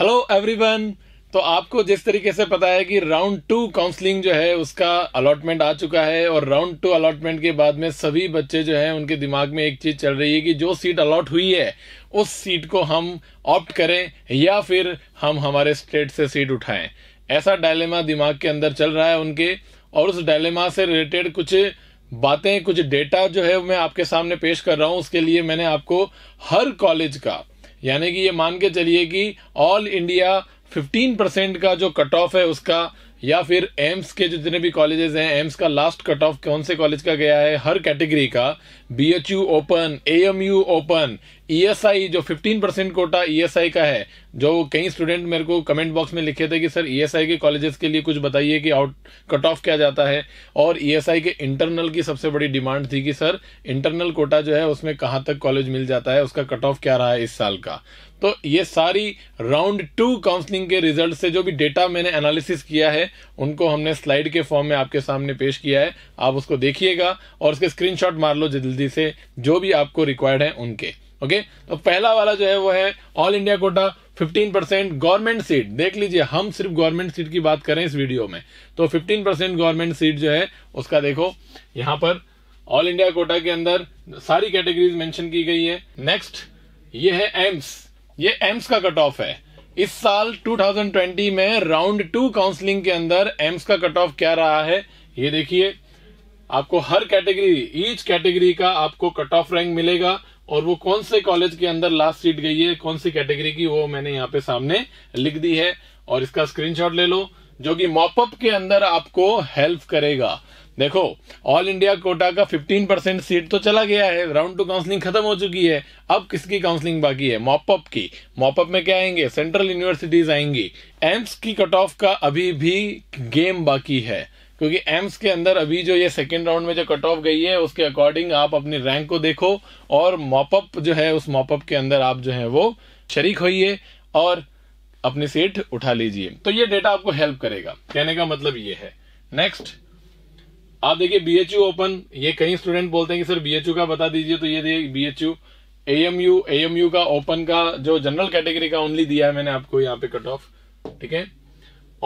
Hello everyone तो आपको जिस तरीके से पता है कि राउंड टू काउंसलिंग जो है उसका अलॉटमेंट आ चुका है और राउंड टू अलॉटमेंट के बाद में सभी बच्चे जो हैं उनके दिमाग में एक चीज़ चल रही है कि जो सीट अलॉट हुई है उस सीट को हम ऑप्ट करें या फिर हम हमारे स्टेट से सीट उठाएं ऐसा डायलेमा दिमाग के अंदर चल रहा है उनके और उस डायलेमा से रिलेटेड कुछ बातें कुछ डेटा जो है मैं आपके सामने पेश कर रहा हूँ उसके लिए मैंने आपको हर कॉलेज का यानी कि ये मान के चलिए कि ऑल इंडिया 15 परसेंट का जो कट ऑफ है उसका या फिर एम्स के जितने भी कॉलेजेस हैं एम्स का लास्ट कट ऑफ कौन से कॉलेज का गया है हर कैटेगरी का B H U open A open ESI e जो 15 परसेंट कोटा ईएसआई का है जो कई स्टूडेंट मेरे को कमेंट बॉक्स में लिखे थे कि सर ईएसआई e के कॉलेजेस के लिए कुछ बताइए कि आउट कट ऑफ क्या जाता है और ईएसआई e के इंटरनल की सबसे बड़ी डिमांड थी कि सर इंटरनल कोटा जो है उसमें कहाँ तक कॉलेज मिल जाता है उसका कट ऑफ क्या रहा है इस साल का तो ये सारी राउंड टू काउंसलिंग के रिजल्ट से जो भी डेटा मैंने एनालिसिस किया है उनको हमने स्लाइड के फॉर्म में आपके सामने पेश किया है आप उसको देखिएगा और उसके स्क्रीनशॉट मार लो जल्दी से जो भी आपको रिक्वायर्ड है उनके ओके तो पहला वाला जो है वो है all India quota 15 percent government seat देख लीजिए हम सिर्फ गवर्नमेंट सीट की बात करें इस वीडियो में तो 15 परसेंट गवर्नमेंट सीट जो है उसका देखो यहाँ पर ऑल इंडिया कोटा के अंदर सारी कैटेगरीज मेंशन की गई है नेक्स्ट ये है एम्स ये एम्स का कट ऑफ है इस साल 2020 में राउंड टू काउंसलिंग के अंदर एम्स का कट ऑफ क्या रहा है ये देखिए आपको हर कैटेगरी ईच कैटेगरी का आपको कट ऑफ रैंक मिलेगा और वो कौन से कॉलेज के अंदर लास्ट सीट गई है कौन सी कैटेगरी की वो मैंने यहाँ पे सामने लिख दी है और इसका स्क्रीनशॉट ले लो जो कि मॉपअप के अंदर आपको हेल्प करेगा देखो ऑल इंडिया कोटा का 15 परसेंट सीट तो चला गया है राउंड टू काउंसलिंग खत्म हो चुकी है अब किसकी काउंसलिंग बाकी है मॉपअप की मॉपअप में क्या आएंगे सेंट्रल यूनिवर्सिटीज आएंगी एम्स की कट ऑफ का अभी भी गेम बाकी है क्योंकि एम्स के अंदर अभी जो ये सेकेंड राउंड में जो कट ऑफ गई है उसके अकॉर्डिंग आप अपनी रैंक को देखो और मॉपअप जो है उस मॉपअप के अंदर आप जो है वो शरीक होइए और अपनी सीट उठा लीजिए तो ये डेटा आपको हेल्प करेगा कहने का मतलब ये है नेक्स्ट आप देखिए बी एच यू ओपन ये कई स्टूडेंट बोलते हैं कि सर बी एच यू का बता दीजिए तो ये देखिए B H U M U M U का ओपन का जो जनरल कैटेगरी का ओनली दिया है मैंने आपको यहाँ पे कट ऑफ ठीक है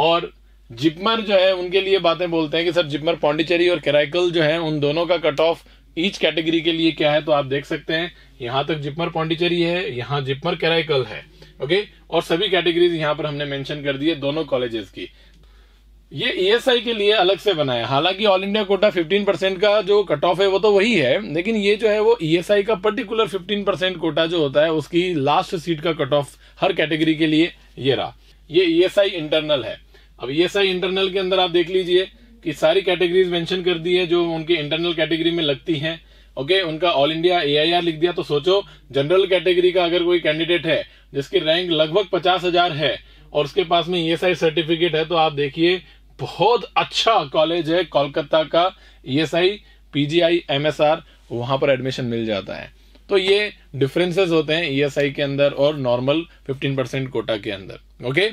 और जिपमर जो है उनके लिए बातें बोलते हैं कि सर जिपमर पौंडिचेरी और केराइकल जो है उन दोनों का कट ऑफ ईच कैटेगरी के लिए क्या है तो आप देख सकते हैं यहाँ तक जिपमर पौंडिचेरी है यहाँ जिपमर केराइकल है ओके और सभी कैटेगरीज यहाँ पर हमने मेंशन कर दी है दोनों कॉलेजेस की ये ईएसआई e के लिए अलग से बना है हालांकि ऑल इंडिया कोटा 15 परसेंट का जो कट ऑफ है वो तो वही है लेकिन ये जो है वो ईएसआई e का पर्टिकुलर 15 परसेंट कोटा जो होता है उसकी लास्ट सीट का कट ऑफ हर कैटेगरी के लिए ये रहा ये ईएसआई e इंटरनल है अब ई इंटरनल के अंदर आप देख लीजिए कि सारी कैटेगरीज मेंशन कर दी है जो उनके इंटरनल कैटेगरी में लगती हैं ओके उनका ऑल इंडिया एआईआर लिख दिया तो सोचो जनरल कैटेगरी का अगर कोई कैंडिडेट है जिसकी रैंक लगभग पचास हजार है और उसके पास में ई e सर्टिफिकेट है तो आप देखिए बहुत अच्छा कॉलेज है कोलकाता का E S I PGI MSR वहां पर एडमिशन मिल जाता है तो ये डिफरेंसेस होते हैं ईएसआई e के अंदर और नॉर्मल 15 परसेंट कोटा के अंदर ओके okay?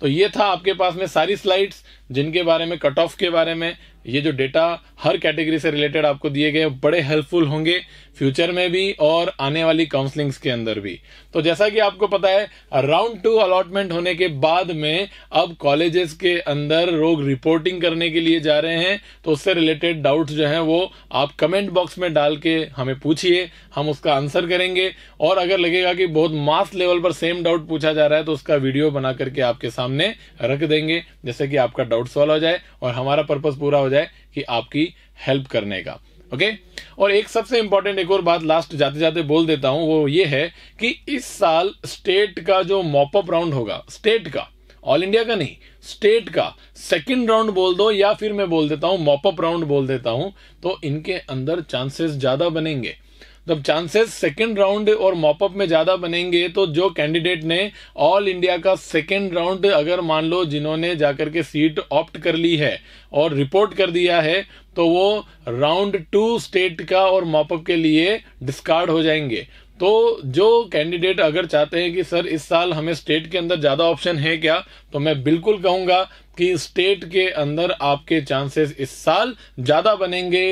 तो ये था आपके पास में सारी स्लाइड्स जिनके बारे में कट ऑफ के बारे में ये जो डेटा हर कैटेगरी से रिलेटेड आपको दिए गए बड़े हेल्पफुल होंगे फ्यूचर में भी और आने वाली काउंसलिंग्स के अंदर भी तो जैसा कि आपको पता है राउंड टू अलॉटमेंट होने के बाद में अब कॉलेजेस के अंदर रोग रिपोर्टिंग करने के लिए जा रहे हैं तो उससे रिलेटेड डाउट जो है वो आप कमेंट बॉक्स में डाल के हमें पूछिए हम उसका आंसर करेंगे और अगर लगेगा कि बहुत मास लेवल पर सेम डाउट पूछा जा रहा है तो उसका वीडियो बना करके आपके सामने रख देंगे जैसे कि आपका डाउट डाउट सॉल्व हो जाए और हमारा पर्पज पूरा हो जाए कि आपकी हेल्प करने का ओके okay? और एक सबसे इंपॉर्टेंट एक और बात लास्ट जाते जाते बोल देता हूं वो ये है कि इस साल स्टेट का जो मॉपअप राउंड होगा स्टेट का ऑल इंडिया का नहीं स्टेट का सेकंड राउंड बोल दो या फिर मैं बोल देता हूं मॉपअप राउंड बोल देता हूं तो इनके अंदर चांसेस ज्यादा बनेंगे जब चांसेस सेकेंड राउंड और मॉपअप में ज़्यादा बनेंगे तो जो कैंडिडेट ने ऑल इंडिया का सेकेंड राउंड अगर मान लो जिन्होंने जाकर के सीट ऑप्ट कर ली है और रिपोर्ट कर दिया है तो वो राउंड टू स्टेट का और मॉपअप के लिए डिस्कार्ड हो जाएंगे तो जो कैंडिडेट अगर चाहते हैं कि सर इस साल हमें स्टेट के अंदर ज़्यादा ऑप्शन है क्या तो मैं बिल्कुल कहूंगा कि स्टेट के अंदर आपके चांसेस इस साल ज़्यादा बनेंगे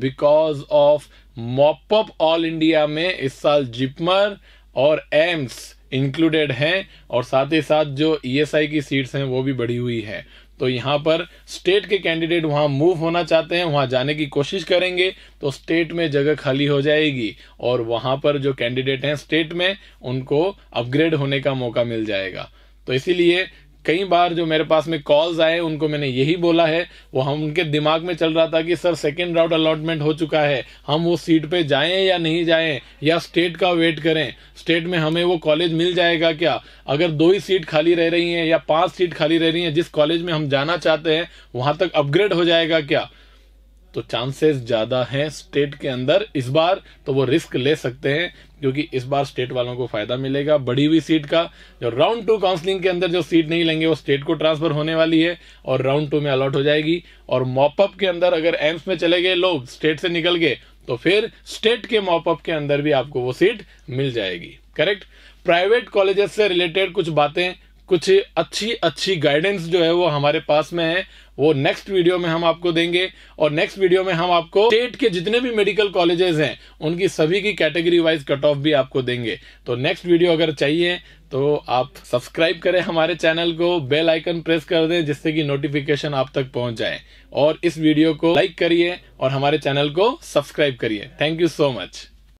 because of mop up all India में इस साल जिपमर और एम्स इंक्लूडेड हैं और साथ ही साथ जो ईएसआई e की सीट्स हैं वो भी बढ़ी हुई है तो यहाँ पर स्टेट के कैंडिडेट वहाँ मूव होना चाहते हैं वहाँ जाने की कोशिश करेंगे तो स्टेट में जगह खाली हो जाएगी और वहाँ पर जो कैंडिडेट हैं स्टेट में उनको अपग्रेड होने का मौका मिल जाएगा तो इसीलिए कई बार जो मेरे पास में कॉल्स आए उनको मैंने यही बोला है वो हम उनके दिमाग में चल रहा था कि सर सेकेंड राउंड अलॉटमेंट हो चुका है हम उस सीट पे जाएं या नहीं जाएं या स्टेट का वेट करें स्टेट में हमें वो कॉलेज मिल जाएगा क्या अगर दो ही सीट खाली रह रही हैं या पांच सीट खाली रह रही हैं जिस कॉलेज में हम जाना चाहते हैं वहां तक अपग्रेड हो जाएगा क्या तो चांसेस ज्यादा हैं स्टेट के अंदर इस बार तो वो रिस्क ले सकते हैं क्योंकि इस बार स्टेट वालों को फायदा मिलेगा बढ़ी हुई सीट का जो राउंड टू काउंसलिंग के अंदर जो सीट नहीं लेंगे वो स्टेट को ट्रांसफर होने वाली है और राउंड टू में अलॉट हो जाएगी और मॉपअप के अंदर अगर एम्स में चले गए लोग स्टेट से निकल गए तो फिर स्टेट के मॉपअप के अंदर भी आपको वो सीट मिल जाएगी करेक्ट प्राइवेट कॉलेजेस से रिलेटेड कुछ बातें कुछ अच्छी अच्छी गाइडेंस जो है वो हमारे पास में है वो नेक्स्ट वीडियो में हम आपको देंगे और नेक्स्ट वीडियो में हम आपको स्टेट के जितने भी मेडिकल कॉलेजेस हैं उनकी सभी की कैटेगरी वाइज कट ऑफ भी आपको देंगे तो नेक्स्ट वीडियो अगर चाहिए तो आप सब्सक्राइब करें हमारे चैनल को बेल आइकन प्रेस कर दें जिससे कि नोटिफिकेशन आप तक पहुंच जाए और इस वीडियो को लाइक करिए और हमारे चैनल को सब्सक्राइब करिए थैंक यू सो मच